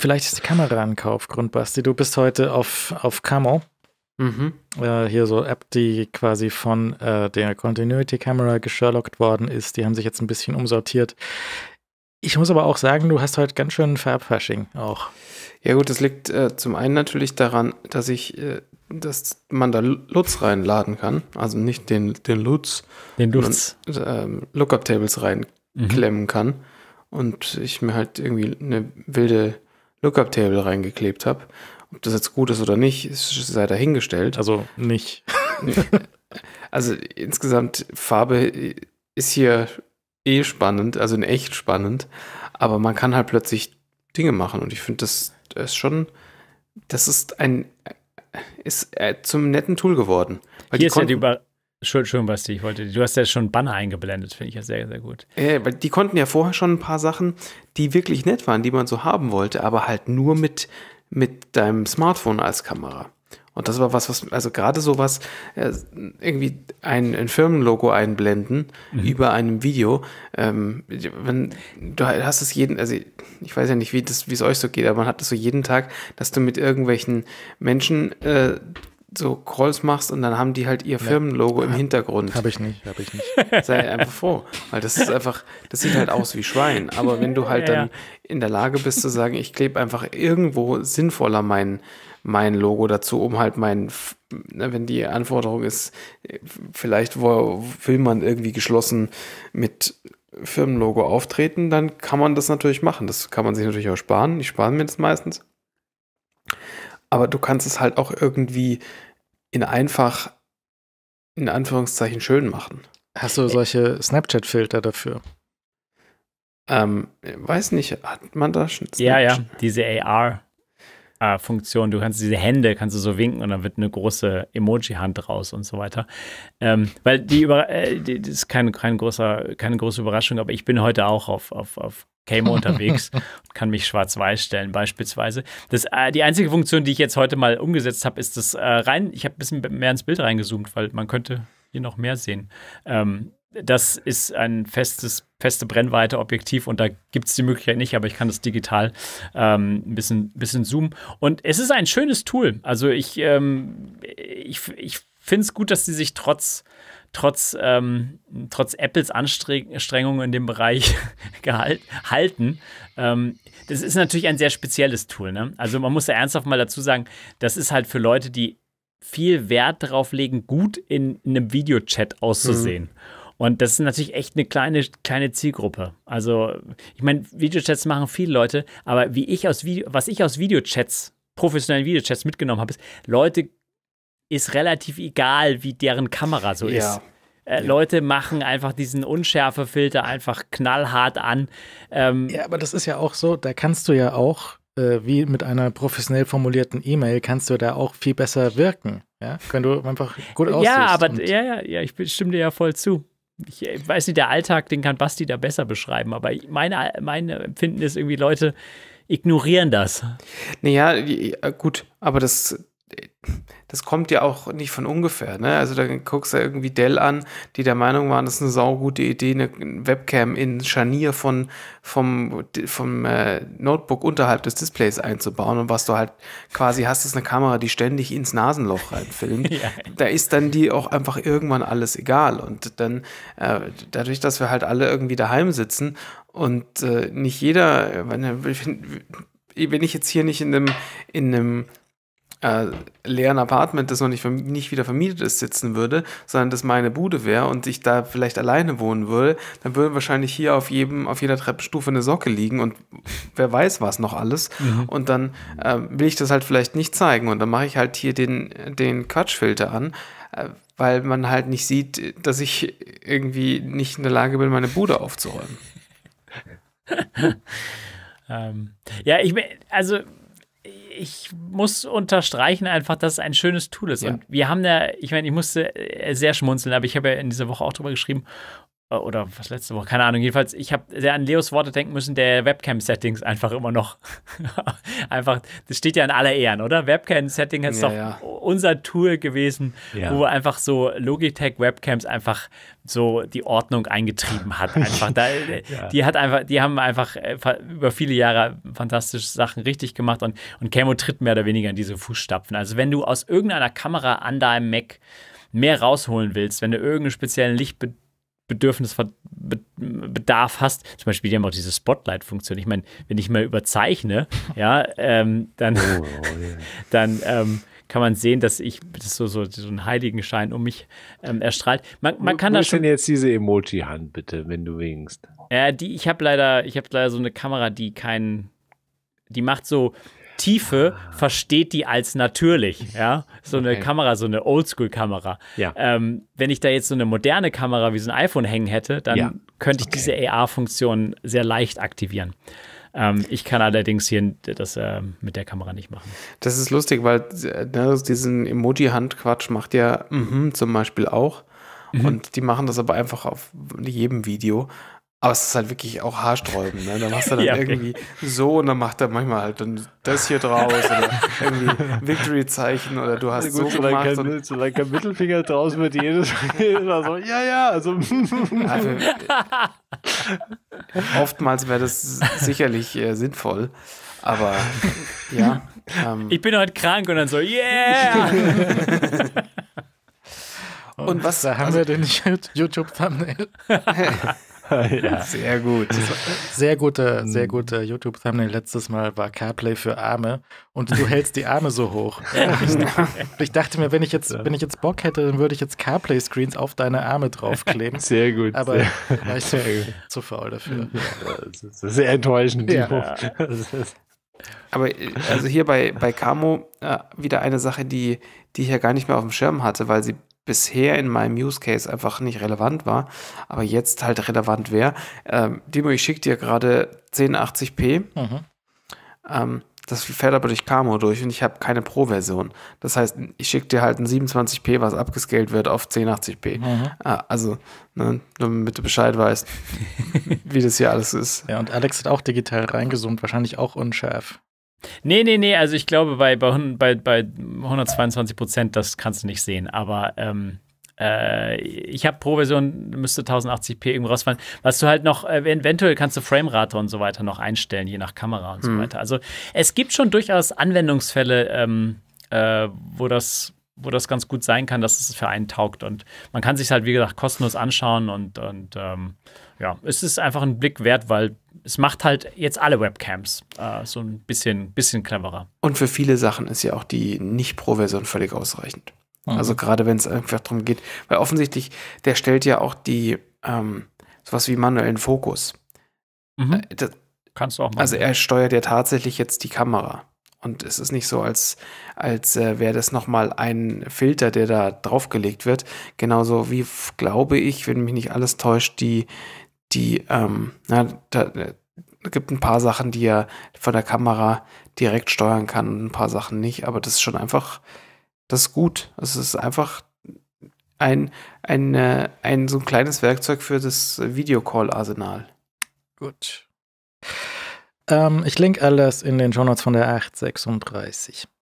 Vielleicht ist die Kamera ein Kaufgrund, Basti. Du bist heute auf, auf Camo. Mhm. Äh, hier so App, die quasi von äh, der Continuity Camera gesherlockt worden ist. Die haben sich jetzt ein bisschen umsortiert. Ich muss aber auch sagen, du hast heute ganz schön Farbfasching auch. Ja gut, das liegt äh, zum einen natürlich daran, dass ich, äh, dass man da Lutz reinladen kann. Also nicht den, den Lutz. Den Lutz. Äh, Lookup-Tables mhm. reinklemmen mhm. kann. Und ich mir halt irgendwie eine wilde Lookup-Table reingeklebt habe. Ob das jetzt gut ist oder nicht, sei dahingestellt. Also nicht. also insgesamt, Farbe ist hier eh spannend, also in echt spannend, aber man kann halt plötzlich Dinge machen und ich finde, das, das ist schon, das ist ein, ist äh, zum netten Tool geworden. Weil Hier ist ja die Über Schön, schön, Basti, ich wollte, du hast ja schon Banner eingeblendet, finde ich ja sehr, sehr gut. Äh, die konnten ja vorher schon ein paar Sachen, die wirklich nett waren, die man so haben wollte, aber halt nur mit, mit deinem Smartphone als Kamera. Und das war was, was, also gerade sowas, äh, irgendwie ein, ein Firmenlogo einblenden mhm. über einem Video. Ähm, wenn, du hast es jeden, also ich weiß ja nicht, wie es euch so geht, aber man hat es so jeden Tag, dass du mit irgendwelchen Menschen äh, so Calls machst und dann haben die halt ihr Firmenlogo ja. im Hintergrund. Habe ich nicht, habe ich nicht. Sei einfach froh, weil das ist einfach, das sieht halt aus wie Schwein. Aber wenn du halt ja, dann in der Lage bist zu sagen, ich klebe einfach irgendwo sinnvoller mein, mein Logo dazu, um halt mein, ne, wenn die Anforderung ist, vielleicht wo, will man irgendwie geschlossen mit Firmenlogo auftreten, dann kann man das natürlich machen. Das kann man sich natürlich auch sparen. Ich spare mir das meistens aber du kannst es halt auch irgendwie in einfach, in Anführungszeichen, schön machen. Hast du äh, solche Snapchat-Filter dafür? Ähm, weiß nicht, hat man da schon Snapchat? Ja, ja, diese AR. Funktion. Du kannst diese Hände, kannst du so winken und dann wird eine große Emoji-Hand raus und so weiter. Ähm, weil die, über, äh, die, das ist keine, kein großer, keine große Überraschung, aber ich bin heute auch auf, auf, auf Camo unterwegs und kann mich schwarz-weiß stellen beispielsweise. Das, äh, die einzige Funktion, die ich jetzt heute mal umgesetzt habe, ist das äh, rein, ich habe ein bisschen mehr ins Bild reingezoomt, weil man könnte hier noch mehr sehen. Ähm, das ist ein festes, feste Brennweite Objektiv und da gibt es die Möglichkeit nicht, aber ich kann das digital ähm, ein bisschen, bisschen zoomen. Und es ist ein schönes Tool. Also ich, ähm, ich, ich finde es gut, dass sie sich trotz trotz, ähm, trotz Apples Anstrengungen in dem Bereich gehalt, halten. Ähm, das ist natürlich ein sehr spezielles Tool. Ne? Also man muss ja ernsthaft mal dazu sagen, das ist halt für Leute, die viel Wert darauf legen, gut in, in einem Videochat auszusehen. Mhm. Und das ist natürlich echt eine kleine, kleine Zielgruppe. Also, ich meine, Videochats machen viele Leute, aber wie ich aus Video, was ich aus Videochats, professionellen Videochats mitgenommen habe, ist, Leute ist relativ egal, wie deren Kamera so ja. ist. Äh, ja. Leute machen einfach diesen Unschärfefilter einfach knallhart an. Ähm, ja, aber das ist ja auch so, da kannst du ja auch, äh, wie mit einer professionell formulierten E-Mail, kannst du da auch viel besser wirken. Ja, wenn du einfach gut aussiehst. Ja, aber ja, ja, ja, ich stimme dir ja voll zu. Ich, ich äh, weiß nicht, der Alltag, den kann Basti da besser beschreiben, aber meine, mein Empfinden ist irgendwie, Leute ignorieren das. Naja, gut, aber das das kommt ja auch nicht von ungefähr. Ne? Also da guckst du ja irgendwie Dell an, die der Meinung waren, das ist eine saugute Idee, eine Webcam in Scharnier von, vom, vom äh, Notebook unterhalb des Displays einzubauen. Und was du halt quasi hast, ist eine Kamera, die ständig ins Nasenloch reinfilmt. ja. Da ist dann die auch einfach irgendwann alles egal. Und dann äh, dadurch, dass wir halt alle irgendwie daheim sitzen und äh, nicht jeder, wenn, wenn ich jetzt hier nicht in einem, in einem äh, leeren Apartment, das noch nicht, nicht wieder vermietet ist, sitzen würde, sondern das meine Bude wäre und ich da vielleicht alleine wohnen würde, dann würde wahrscheinlich hier auf jedem, auf jeder Treppenstufe eine Socke liegen und wer weiß was noch alles. Mhm. Und dann äh, will ich das halt vielleicht nicht zeigen und dann mache ich halt hier den, den Quatschfilter an, äh, weil man halt nicht sieht, dass ich irgendwie nicht in der Lage bin, meine Bude aufzuräumen. ähm, ja, ich meine, also ich muss unterstreichen einfach, dass es ein schönes Tool ist. Ja. Und wir haben da, ich meine, ich musste äh, sehr schmunzeln, aber ich habe ja in dieser Woche auch drüber geschrieben äh, oder was letzte Woche, keine Ahnung. Jedenfalls, ich habe sehr an Leos Worte denken müssen, der Webcam-Settings einfach immer noch. einfach, das steht ja in aller Ehren, oder? Webcam-Setting ist ja, doch ja. unser Tool gewesen, ja. wo einfach so Logitech-Webcams einfach so die Ordnung eingetrieben hat. Einfach da, äh, die hat einfach, die haben einfach äh, über viele Jahre fantastische Sachen richtig gemacht und, und Camo tritt mehr oder weniger in diese Fußstapfen. Also wenn du aus irgendeiner Kamera an deinem Mac mehr rausholen willst, wenn du irgendeinen speziellen Lichtbedingungen Bedürfnis, Bedarf hast. Zum Beispiel, die haben auch diese Spotlight-Funktion. Ich meine, wenn ich mal überzeichne, ja, ähm, dann, oh, oh, yeah. dann ähm, kann man sehen, dass ich das so, so, so einen Heiligenschein um mich ähm, erstrahlt. Man, man kann da schon. jetzt diese Emoji-Hand bitte, wenn du winkst? Ja, äh, die, ich habe leider, ich habe leider so eine Kamera, die keinen, die macht so, Tiefe versteht die als natürlich. Ja? So eine okay. Kamera, so eine Oldschool-Kamera. Ja. Ähm, wenn ich da jetzt so eine moderne Kamera wie so ein iPhone hängen hätte, dann ja. könnte ich okay. diese AR-Funktion sehr leicht aktivieren. Ähm, ich kann allerdings hier das äh, mit der Kamera nicht machen. Das ist lustig, weil ne, diesen Emoji-Handquatsch macht ja mm -hmm, zum Beispiel auch. Mhm. Und die machen das aber einfach auf jedem Video. Aber es ist halt wirklich auch Haarsträuben. Ne? Da machst du dann ja, okay. irgendwie so und dann macht er manchmal halt dann das hier draus oder irgendwie Victory-Zeichen oder du hast ja, gut, so gemacht. Kein, und solange kein Mittelfinger draus wird, jedes Mal so, ja, ja. Also, also oftmals wäre das sicherlich äh, sinnvoll, aber ja. Ähm, ich bin heute krank und dann so, yeah! und was? Da haben also, wir den YouTube-Thumbnail ja. Sehr gut. Sehr gute, hm. sehr gute YouTube-Thumbnail. Letztes Mal war CarPlay für Arme und du hältst die Arme so hoch. ich, dachte mir, wenn ich jetzt, wenn ich jetzt Bock hätte, dann würde ich jetzt CarPlay-Screens auf deine Arme draufkleben. Sehr gut. Aber sehr, war ich zu, zu, faul dafür. sehr enttäuschend. Ja. Aber äh, also hier bei, bei Camo äh, wieder eine Sache, die, die ich ja gar nicht mehr auf dem Schirm hatte, weil sie bisher in meinem Use Case einfach nicht relevant war, aber jetzt halt relevant wäre. Ähm, Dimo, ich schicke dir gerade 1080p. Mhm. Ähm, das fährt aber durch Camo durch und ich habe keine Pro-Version. Das heißt, ich schicke dir halt ein 27p, was abgescaled wird auf 1080p. Mhm. Ah, also, ne, damit du Bescheid weißt, wie das hier alles ist. Ja, und Alex hat auch digital reingezoomt, wahrscheinlich auch unscharf. Nee, nee, nee, also ich glaube, bei, bei, bei 122 Prozent, das kannst du nicht sehen, aber ähm, äh, ich habe pro Version, müsste 1080p irgendwo rausfallen. Was du halt noch, äh, eventuell kannst du Framerate und so weiter noch einstellen, je nach Kamera und mhm. so hm. weiter. Also es gibt schon durchaus Anwendungsfälle, ähm, äh, wo das wo das ganz gut sein kann, dass es für einen taugt. Und man kann sich halt, wie gesagt, kostenlos anschauen und, und ähm, ja, es ist einfach ein Blick wert, weil es macht halt jetzt alle Webcams äh, so ein bisschen, bisschen cleverer. Und für viele Sachen ist ja auch die Nicht-Pro-Version völlig ausreichend. Mhm. Also gerade wenn es einfach darum geht, weil offensichtlich, der stellt ja auch die ähm, sowas wie manuellen Fokus. Mhm. Äh, das, Kannst du auch machen. Also er steuert ja tatsächlich jetzt die Kamera. Und es ist nicht so, als, als äh, wäre das nochmal ein Filter, der da draufgelegt wird. Genauso wie, glaube ich, wenn mich nicht alles täuscht, die, die, ähm, na, da, es äh, gibt ein paar Sachen, die er von der Kamera direkt steuern kann und ein paar Sachen nicht, aber das ist schon einfach, das ist gut. Es ist einfach ein, ein, äh, ein so ein kleines Werkzeug für das Videocall-Arsenal. Gut. Ähm, ich link alles in den Shownotes von der 836.